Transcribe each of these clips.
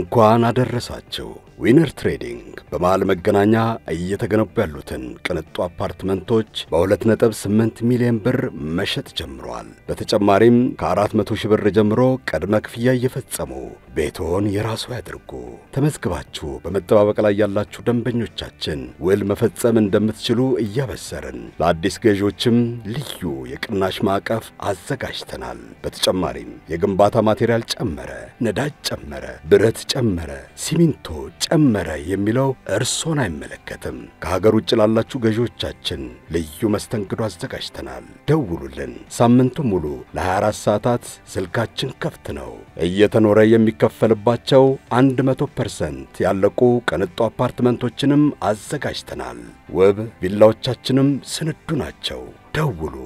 እንኳን አደረሳቸው። ዊነር ትሬዲንግ በመሃል መገናኛ እየተገነቡ ያሉትን ቅንጡ አፓርትመንቶች በ2.8 ሚሊዮን ብር መሸጥ ጀምሯል። በተጨማሪም ከ400 ሺህ ብር ጀምሮ ቅድመ ክፍያ እየፈጸሙ ቤትዎን የራሱ ያድርጉ። ተመዝግባችሁ በመጠባበቅ ላይ ያላችሁ ደንበኞቻችን ውል መፈጸም እንደምትችሉ እያበሰርን ለአዲስ ገዢዎችም ልዩ የቅናሽ ማዕቀፍ አዘጋጅተናል። በተጨማሪም የግንባታ ማቴሪያል ጨመረ፣ ነዳጅ ጨመረ፣ ብረት ጨመረ፣ ሲሚንቶ ጨመረ የሚለው እርሶን አይመለከትም። ከሀገር ውጭ ላላችሁ ገዢዎቻችን ልዩ መስተንግዶ አዘጋጅተናል። ደውሉልን። ሳምንቱ ሙሉ ለ24 ሰዓታት ስልካችን ክፍት ነው። እየተኖረ የሚከፈልባቸው 100 ፐርሰንት ያለቁ ቅንጡ አፓርትመንቶችንም አዘጋጅተናል። ውብ ቪላዎቻችንም ስንዱ ናቸው። ደውሉ።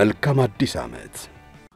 መልካም አዲስ ዓመት።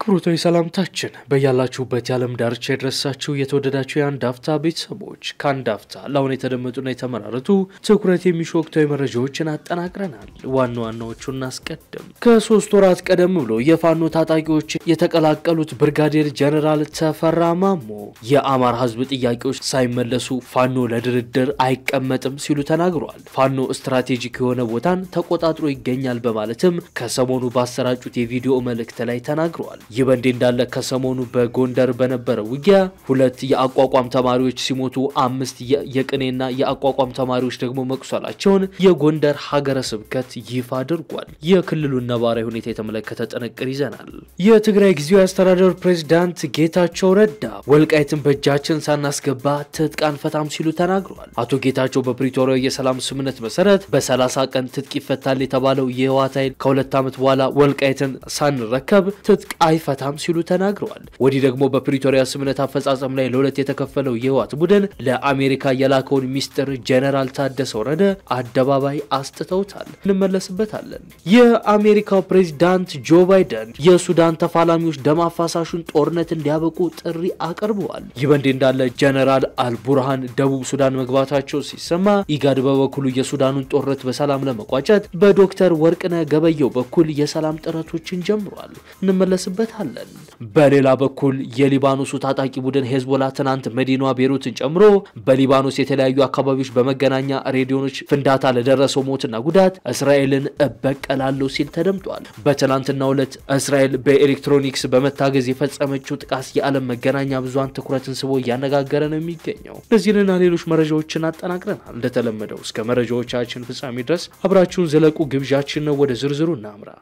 ክብሮታዊ ሰላምታችን በያላችሁበት የዓለም ዳርቻ የደረሳችሁ የተወደዳችሁ የአንድ አፍታ ቤተሰቦች ከአንድ አፍታ ለአሁን የተደመጡና የተመራረቱ ትኩረት የሚሹ ወቅታዊ መረጃዎችን አጠናቅረናል። ዋና ዋናዎቹን እናስቀድም። ከሶስት ወራት ቀደም ብሎ የፋኖ ታጣቂዎች የተቀላቀሉት ብርጋዴር ጀነራል ተፈራ ማሞ የአማራ ሕዝብ ጥያቄዎች ሳይመለሱ ፋኖ ለድርድር አይቀመጥም ሲሉ ተናግሯል። ፋኖ ስትራቴጂክ የሆነ ቦታን ተቆጣጥሮ ይገኛል በማለትም ከሰሞኑ ባሰራጩት የቪዲዮ መልእክት ላይ ተናግሯል። ይህ በእንዲህ እንዳለ ከሰሞኑ በጎንደር በነበረ ውጊያ ሁለት የአቋቋም ተማሪዎች ሲሞቱ አምስት የቅኔና የአቋቋም ተማሪዎች ደግሞ መቁሰላቸውን የጎንደር ሀገረ ስብከት ይፋ አድርጓል። የክልሉን ነባራዊ ሁኔታ የተመለከተ ጥንቅር ይዘናል። የትግራይ ጊዜያዊ አስተዳደር ፕሬዚዳንት ጌታቸው ረዳ ወልቃይትን በእጃችን ሳናስገባ ትጥቅ አንፈታም ሲሉ ተናግረዋል። አቶ ጌታቸው በፕሪቶሪያ የሰላም ስምምነት መሰረት በ30 ቀን ትጥቅ ይፈታል የተባለው የህወሓት ኃይል ከሁለት ዓመት በኋላ ወልቃይትን ሳንረከብ ትጥቅ አይፈታም ሲሉ ተናግረዋል። ወዲህ ደግሞ በፕሪቶሪያ ስምነት አፈጻጸም ላይ ለሁለት የተከፈለው የህወሓት ቡድን ለአሜሪካ የላከውን ሚስጥር ጀነራል ታደሰ ወረደ አደባባይ አስጥተውታል። እንመለስበታለን። የአሜሪካው ፕሬዚዳንት ጆ ባይደን የሱዳን ተፋላሚዎች ደም አፋሳሹን ጦርነት እንዲያበቁ ጥሪ አቅርበዋል። ይህ በእንዲህ እንዳለ ጀነራል አልቡርሃን ደቡብ ሱዳን መግባታቸው ሲሰማ ኢጋድ በበኩሉ የሱዳኑን ጦርነት በሰላም ለመቋጨት በዶክተር ወርቅነህ ገበየው በኩል የሰላም ጥረቶችን ጀምሯል። እንመለስበት እንመለስበታለን። በሌላ በኩል የሊባኖሱ ታጣቂ ቡድን ሄዝቦላ ትናንት መዲኗ ቤሩትን ጨምሮ በሊባኖስ የተለያዩ አካባቢዎች በመገናኛ ሬዲዮኖች ፍንዳታ ለደረሰው ሞትና ጉዳት እስራኤልን እበቀላለሁ ሲል ተደምጧል። በትናንትናው ዕለት እስራኤል በኤሌክትሮኒክስ በመታገዝ የፈጸመችው ጥቃት የዓለም መገናኛ ብዙሃን ትኩረትን ስቦ እያነጋገረ ነው የሚገኘው። እነዚህንና ሌሎች መረጃዎችን አጠናቅረናል። እንደተለመደው እስከ መረጃዎቻችን ፍጻሜ ድረስ አብራችሁን ዘለቁ ግብዣችን ነው። ወደ ዝርዝሩ እናምራ።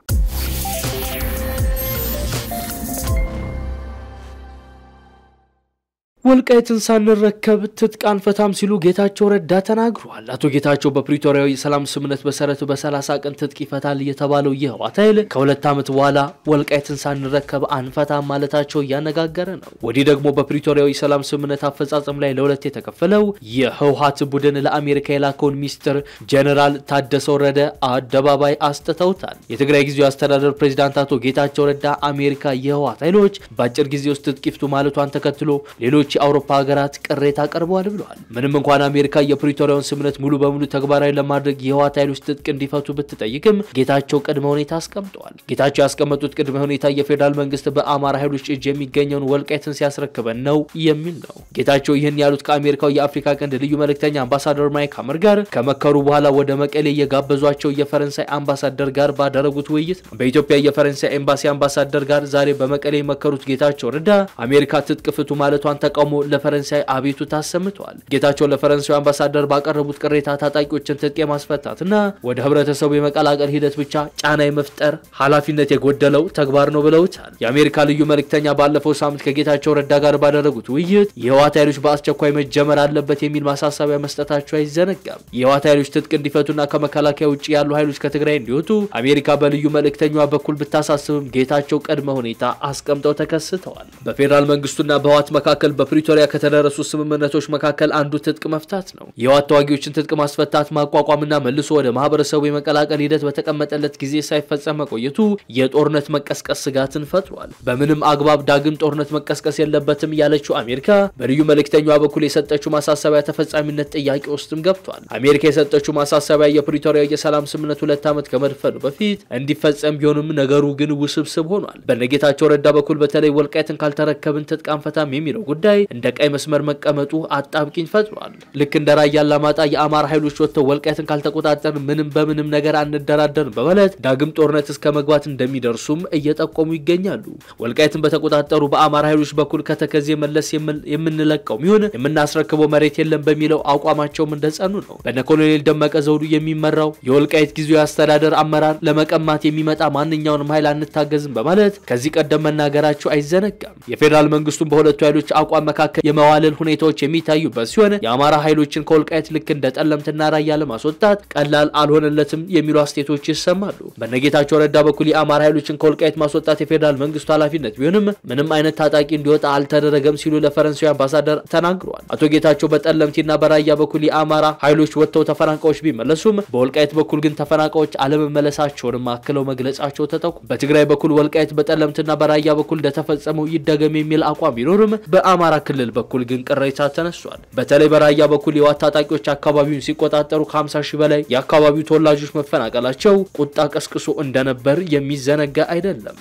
ወልቃይትን ሳንረከብ ትጥቅ አንፈታም ሲሉ ጌታቸው ረዳ ተናግረዋል። አቶ ጌታቸው በፕሪቶሪያዊ የሰላም ስምምነት መሰረት በ30 ቀን ትጥቅ ይፈታል የተባለው የህወሓት ኃይል ከሁለት ዓመት በኋላ ወልቃይትን ሳንረከብ አንፈታም ማለታቸው እያነጋገረ ነው። ወዲህ ደግሞ በፕሪቶሪያዊ የሰላም ስምምነት አፈጻጸም ላይ ለሁለት የተከፈለው የህወሓት ቡድን ለአሜሪካ የላከውን ሚስጥር ጀኔራል ታደሰ ወረደ አደባባይ አስጥተውታል። የትግራይ ጊዜያዊ አስተዳደር ፕሬዚዳንት አቶ ጌታቸው ረዳ አሜሪካ የህወሓት ኃይሎች በአጭር ጊዜ ውስጥ ትጥቅ ይፍቱ ማለቷን ተከትሎ ሌሎች የአውሮፓ ሀገራት ቅሬታ ቀርበዋል ብለዋል። ምንም እንኳን አሜሪካ የፕሪቶሪያውን ስምነት ሙሉ በሙሉ ተግባራዊ ለማድረግ የህወሓት ኃይሎች ትጥቅ እንዲፈቱ ብትጠይቅም ጌታቸው ቅድመ ሁኔታ አስቀምጠዋል። ጌታቸው ያስቀመጡት ቅድመ ሁኔታ የፌዴራል መንግስት በአማራ ኃይሎች እጅ የሚገኘውን ወልቃይትን ሲያስረክበን ነው የሚል ነው። ጌታቸው ይህን ያሉት ከአሜሪካው የአፍሪካ ቀንድ ልዩ መልእክተኛ አምባሳደር ማይክ ሀመር ጋር ከመከሩ በኋላ ወደ መቀሌ የጋበዟቸው የፈረንሳይ አምባሳደር ጋር ባደረጉት ውይይት ነው በኢትዮጵያ የፈረንሳይ ኤምባሲ አምባሳደር ጋር ዛሬ በመቀሌ የመከሩት ጌታቸው ረዳ አሜሪካ ትጥቅ ፍቱ ማለቷን ተቃ ተቃውሞ ለፈረንሳይ አቤቱታ አሰምተዋል። ጌታቸው ለፈረንሳዩ አምባሳደር ባቀረቡት ቅሬታ ታጣቂዎችን ትጥቅ የማስፈታትና ወደ ህብረተሰቡ የመቀላቀል ሂደት ብቻ ጫና የመፍጠር ኃላፊነት የጎደለው ተግባር ነው ብለውታል። የአሜሪካ ልዩ መልእክተኛ ባለፈው ሳምንት ከጌታቸው ረዳ ጋር ባደረጉት ውይይት የህወሓት ኃይሎች በአስቸኳይ መጀመር አለበት የሚል ማሳሰቢያ መስጠታቸው አይዘነጋም። የህወሓት ኃይሎች ትጥቅ እንዲፈቱና ከመከላከያ ውጭ ያሉ ኃይሎች ከትግራይ እንዲወጡ አሜሪካ በልዩ መልእክተኛዋ በኩል ብታሳስብም ጌታቸው ቅድመ ሁኔታ አስቀምጠው ተከስተዋል። በፌዴራል መንግስቱና በህወሓት መካከል በፕ በፕሪቶሪያ ከተደረሱ ስምምነቶች መካከል አንዱ ትጥቅ መፍታት ነው። የህወሓት ተዋጊዎችን ትጥቅ ማስፈታት ማቋቋምና መልሶ ወደ ማህበረሰቡ የመቀላቀል ሂደት በተቀመጠለት ጊዜ ሳይፈጸም መቆየቱ የጦርነት መቀስቀስ ስጋትን ፈጥሯል። በምንም አግባብ ዳግም ጦርነት መቀስቀስ የለበትም ያለችው አሜሪካ በልዩ መልእክተኛዋ በኩል የሰጠችው ማሳሰቢያ ተፈጻሚነት ጥያቄ ውስጥም ገብቷል። አሜሪካ የሰጠችው ማሳሰቢያ የፕሪቶሪያ የሰላም ስምምነት ሁለት ዓመት ከመድፈኑ በፊት እንዲፈጸም ቢሆንም ነገሩ ግን ውስብስብ ሆኗል። በነጌታቸው ረዳ በኩል በተለይ ወልቃይትን ካልተረከብን ትጥቅ አንፈታም የሚለው ጉዳይ እንደ ቀይ መስመር መቀመጡ አጣብቂኝ ፈጥሯል። ልክ እንደ ራያ አላማጣ የአማራ ኃይሎች ወጥተው ወልቃይትን ካልተቆጣጠር ምንም በምንም ነገር አንደራደር በማለት ዳግም ጦርነት እስከ መግባት እንደሚደርሱም እየጠቆሙ ይገኛሉ። ወልቃይትን በተቆጣጠሩ በአማራ ኃይሎች በኩል ከተከዜ መለስ የምንለቀው ሚሆን የምናስረክበው መሬት የለም በሚለው አቋማቸውም እንደጸኑ ነው። በነ ኮሎኔል ደመቀ ዘውዱ የሚመራው የወልቃይት ጊዜያዊ አስተዳደር አመራር ለመቀማት የሚመጣ ማንኛውንም ኃይል አንታገዝም በማለት ከዚህ ቀደም መናገራቸው አይዘነጋም። የፌዴራል መንግስቱን በሁለቱ ኃይሎች አቋም መካከል የመዋለል ሁኔታዎች የሚታዩበት ሲሆን የአማራ ኃይሎችን ከወልቃየት ልክ እንደ ጠለምትና ራያ ለማስወጣት ቀላል አልሆነለትም የሚሉ አስተያየቶች ይሰማሉ። በነጌታቸው ረዳ በኩል የአማራ ኃይሎችን ከወልቃየት ማስወጣት የፌዴራል መንግስቱ ኃላፊነት ቢሆንም ምንም አይነት ታጣቂ እንዲወጣ አልተደረገም ሲሉ ለፈረንሳዊ አምባሳደር ተናግረዋል። አቶ ጌታቸው በጠለምቲና በራያ በኩል የአማራ ኃይሎች ወጥተው ተፈናቃዮች ቢመለሱም በወልቃየት በኩል ግን ተፈናቃዮች አለመመለሳቸውንም አክለው መግለጻቸው ተጠቁ። በትግራይ በኩል ወልቃይት በጠለምትና በራያ በኩል እንደተፈጸመው ይደገም የሚል አቋም ቢኖርም በአማራ በአማራ ክልል በኩል ግን ቅሬታ ተነስቷል። በተለይ በራያ በኩል የዋት ታጣቂዎች አካባቢውን ሲቆጣጠሩ ከ50 ሺህ በላይ የአካባቢው ተወላጆች መፈናቀላቸው ቁጣ ቀስቅሶ እንደነበር የሚዘነጋ አይደለም።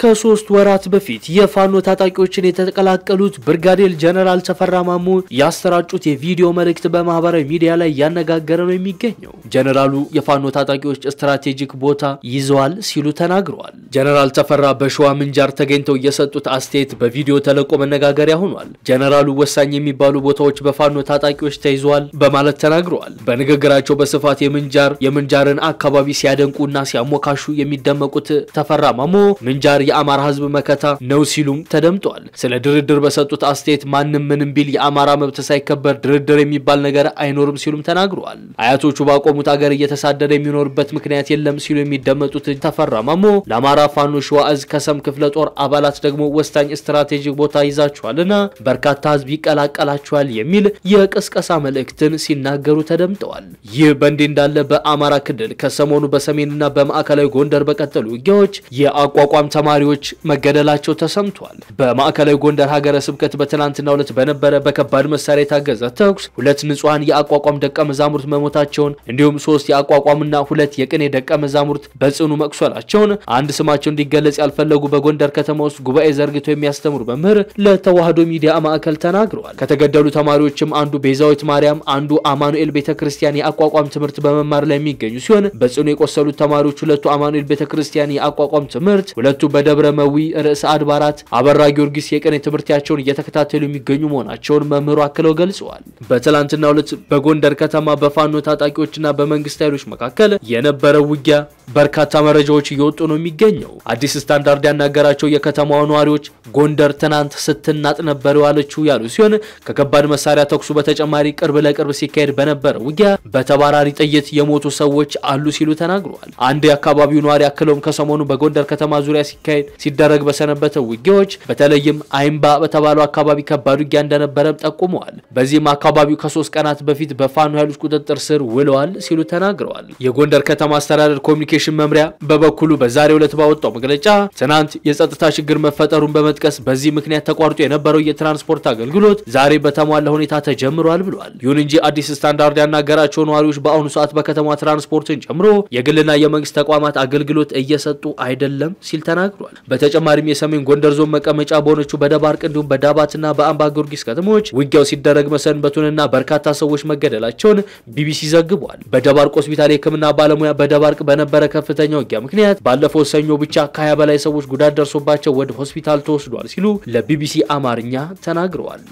ከሶስት ወራት በፊት የፋኖ ታጣቂዎችን የተቀላቀሉት ብርጋዴር ጀነራል ተፈራ ማሞ ያሰራጩት የቪዲዮ መልእክት በማህበራዊ ሚዲያ ላይ እያነጋገረ ነው የሚገኘው። ጀነራሉ የፋኖ ታጣቂዎች ስትራቴጂክ ቦታ ይዘዋል ሲሉ ተናግረዋል። ጀነራል ተፈራ በሸዋ ምንጃር ተገኝተው የሰጡት አስተያየት በቪዲዮ ተለቆ መነጋገሪያ ሆኗል። ጀነራሉ ወሳኝ የሚባሉ ቦታዎች በፋኖ ታጣቂዎች ተይዘዋል በማለት ተናግረዋል። በንግግራቸው በስፋት የምንጃር የምንጃርን አካባቢ ሲያደንቁና ሲያሞካሹ የሚደመቁት ተፈራ ማሞ ምንጃር የአማራ ህዝብ መከታ ነው ሲሉም ተደምጧል። ስለ ድርድር በሰጡት አስተያየት ማንም ምንም ቢል የአማራ መብት ሳይከበር ድርድር የሚባል ነገር አይኖርም ሲሉም ተናግረዋል። አያቶቹ ባቆሙት አገር እየተሳደደ የሚኖርበት ምክንያት የለም ሲሉ የሚደመጡት ተፈራ ማሞ ለአማራ ፋኖ ሸዋ እዝ ከሰም ክፍለ ጦር አባላት ደግሞ ወሳኝ ስትራቴጂክ ቦታ ይዛችኋልና በርካታ ህዝብ ይቀላቀላችኋል የሚል የቅስቀሳ መልእክትን ሲናገሩ ተደምጠዋል። ይህ በእንዲህ እንዳለ በአማራ ክልል ከሰሞኑ በሰሜንና በማዕከላዊ ጎንደር በቀጠሉ ውጊያዎች የአቋቋም ተማሪ ነዋሪዎች መገደላቸው ተሰምቷል። በማዕከላዊ ጎንደር ሀገረ ስብከት በትናንትናው ዕለት በነበረ በከባድ መሳሪያ የታገዘ ተኩስ ሁለት ንጹሐን የአቋቋም ደቀ መዛሙርት መሞታቸውን እንዲሁም ሶስት የአቋቋምና ሁለት የቅኔ ደቀ መዛሙርት በጽኑ መቁሰላቸውን አንድ ስማቸው እንዲገለጽ ያልፈለጉ በጎንደር ከተማ ውስጥ ጉባኤ ዘርግተው የሚያስተምሩ መምህር ለተዋህዶ ሚዲያ ማዕከል ተናግረዋል። ከተገደሉ ተማሪዎችም አንዱ ቤዛዊት ማርያም፣ አንዱ አማኑኤል ቤተ ክርስቲያን የአቋቋም ትምህርት በመማር ላይ የሚገኙ ሲሆን በጽኑ የቆሰሉት ተማሪዎች ሁለቱ አማኑኤል ቤተ ክርስቲያን የአቋቋም ትምህርት፣ ሁለቱ በ የደብረ መዊ ርዕሰ አድባራት አበራ ጊዮርጊስ የቀን ትምህርታቸውን እየተከታተሉ የሚገኙ መሆናቸውን መምህሩ አክለው ገልጸዋል። በትላንትናው ዕለት በጎንደር ከተማ በፋኖ ታጣቂዎችና በመንግስት ኃይሎች መካከል የነበረው ውጊያ በርካታ መረጃዎች እየወጡ ነው የሚገኘው። አዲስ ስታንዳርድ ያናገራቸው የከተማዋ ነዋሪዎች ጎንደር ትናንት ስትናጥ ነበር ዋለችው ያሉ ሲሆን ከከባድ መሳሪያ ተኩሱ በተጨማሪ ቅርብ ለቅርብ ሲካሄድ በነበረ ውጊያ በተባራሪ ጥይት የሞቱ ሰዎች አሉ ሲሉ ተናግረዋል። አንድ የአካባቢው ነዋሪ አክለውም ከሰሞኑ በጎንደር ከተማ ዙሪያ ሲካሄድ ለማካሄድ ሲደረግ በሰነበተው ውጊያዎች በተለይም አይምባ በተባለው አካባቢ ከባድ ውጊያ እንደነበረም ጠቁመዋል። በዚህም አካባቢው ከሶስት ቀናት በፊት በፋኖ ኃይሎች ቁጥጥር ስር ውለዋል ሲሉ ተናግረዋል። የጎንደር ከተማ አስተዳደር ኮሚኒኬሽን መምሪያ በበኩሉ በዛሬው ዕለት ባወጣው መግለጫ ትናንት የጸጥታ ችግር መፈጠሩን በመጥቀስ በዚህ ምክንያት ተቋርጦ የነበረው የትራንስፖርት አገልግሎት ዛሬ በተሟላ ሁኔታ ተጀምሯል ብሏል። ይሁን እንጂ አዲስ ስታንዳርድ ያናገራቸው ነዋሪዎች በአሁኑ ሰዓት በከተማ ትራንስፖርትን ጨምሮ የግልና የመንግስት ተቋማት አገልግሎት እየሰጡ አይደለም ሲል ተናግሯል። ተናግሯል። በተጨማሪም የሰሜን ጎንደር ዞን መቀመጫ በሆነችው በደባርቅ እንዲሁም በዳባትና በአምባ ጊዮርጊስ ከተሞች ውጊያው ሲደረግ መሰንበቱንና በርካታ ሰዎች መገደላቸውን ቢቢሲ ዘግቧል። በደባርቅ ሆስፒታል የሕክምና ባለሙያ በደባርቅ በነበረ ከፍተኛ ውጊያ ምክንያት ባለፈው ሰኞ ብቻ ከሀያ በላይ ሰዎች ጉዳት ደርሶባቸው ወደ ሆስፒታል ተወስዷል ሲሉ ለቢቢሲ አማርኛ ተናግረዋል።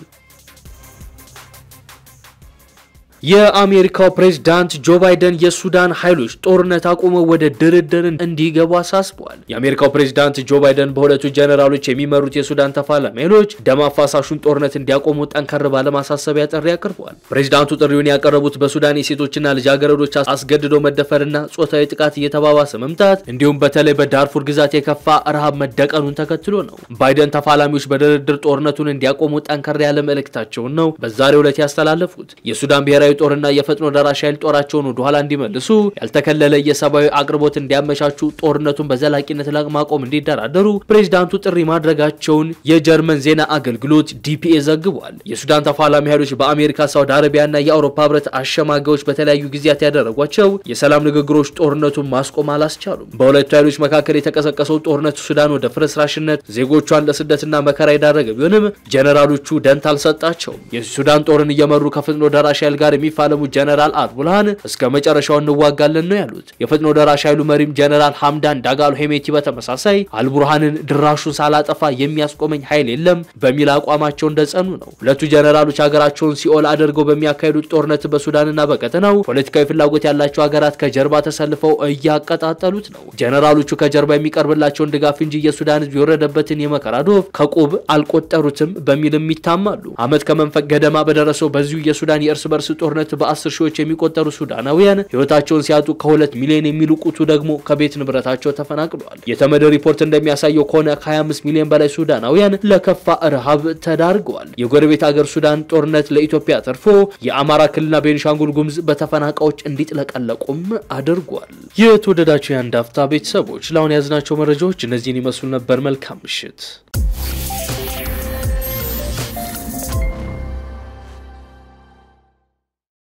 የአሜሪካው ፕሬዝዳንት ጆ ባይደን የሱዳን ኃይሎች ጦርነት አቁመው ወደ ድርድርን እንዲገቡ አሳስበዋል። የአሜሪካው ፕሬዝዳንት ጆ ባይደን በሁለቱ ጀኔራሎች የሚመሩት የሱዳን ተፋላሚ ኃይሎች ደም አፋሳሹን ጦርነት እንዲያቆሙ ጠንከር ባለ ማሳሰቢያ ጥሪ አቅርበዋል። ፕሬዝዳንቱ ጥሪውን ያቀረቡት በሱዳን የሴቶችና ልጃገረዶች አስገድዶ መደፈርና ጾታዊ ጥቃት እየተባባሰ መምጣት እንዲሁም በተለይ በዳርፉር ግዛት የከፋ ረሃብ መደቀኑን ተከትሎ ነው። ባይደን ተፋላሚዎች በድርድር ጦርነቱን እንዲያቆሙ ጠንከር ያለ መልእክታቸውን ነው በዛሬው ዕለት ያስተላለፉት። የሱዳን ብሔራዊ ጦርና የፈጥኖ ደራሽ ኃይል ጦራቸውን ወደኋላ እንዲመልሱ ያልተከለለ የሰብአዊ አቅርቦት እንዲያመቻቹ ጦርነቱን በዘላቂነት ለማቆም እንዲደራደሩ ፕሬዚዳንቱ ጥሪ ማድረጋቸውን የጀርመን ዜና አገልግሎት ዲፒኤ ዘግቧል። የሱዳን ተፋላሚ ኃይሎች በአሜሪካ፣ ሳውዲ አረቢያና የአውሮፓ ህብረት አሸማጊዎች በተለያዩ ጊዜያት ያደረጓቸው የሰላም ንግግሮች ጦርነቱን ማስቆም አላስቻሉም። በሁለቱ ኃይሎች መካከል የተቀሰቀሰው ጦርነት ሱዳን ወደ ፍርስራሽነት፣ ዜጎቿን ለስደትና መከራ የዳረገ ቢሆንም ጀኔራሎቹ ደንት አልሰጣቸውም። የሱዳን ጦርን እየመሩ ከፍጥኖ ደራሽ ኃይል ጋር የሚፋለሙ ጀነራል አጥቡልሃን እስከ መጨረሻው እንዋጋለን ነው ያሉት። የፈጥኖ ደራሽ ኃይሉ መሪም ጀነራል ሐምዳን ዳጋሎ ሄሜቲ በተመሳሳይ አልቡርሃንን ድራሹን ሳላጠፋ የሚያስቆመኝ ኃይል የለም በሚል አቋማቸው እንደጸኑ ነው። ሁለቱ ጀነራሎች ሀገራቸውን ሲኦል አድርገው በሚያካሂዱት ጦርነት በሱዳንና በቀጠናው ፖለቲካዊ ፍላጎት ያላቸው ሀገራት ከጀርባ ተሰልፈው እያቀጣጠሉት ነው። ጀነራሎቹ ከጀርባ የሚቀርብላቸውን ድጋፍ እንጂ የሱዳን ህዝብ የወረደበትን የመከራ ዶፍ ከቁብ አልቆጠሩትም በሚልም ይታማሉ። አመት ከመንፈቅ ገደማ በደረሰው በዚሁ የሱዳን የእርስ በርስ ጦርነት በአስር ሺዎች የሚቆጠሩ ሱዳናውያን ህይወታቸውን ሲያጡ ከሁለት ሚሊዮን የሚልቁቱ ደግሞ ከቤት ንብረታቸው ተፈናቅለዋል። የተመድ ሪፖርት እንደሚያሳየው ከሆነ ከ25 ሚሊዮን በላይ ሱዳናውያን ለከፋ ረሃብ ተዳርገዋል። የጎረቤት አገር ሱዳን ጦርነት ለኢትዮጵያ ተርፎ የአማራ ክልልና ቤኒሻንጉል ጉምዝ በተፈናቃዮች እንዲጥለቀለቁም አድርጓል። የተወደዳቸው የአንድ አፍታ ቤተሰቦች ለአሁን የያዝናቸው መረጃዎች እነዚህን ይመስሉ ነበር። መልካም ምሽት።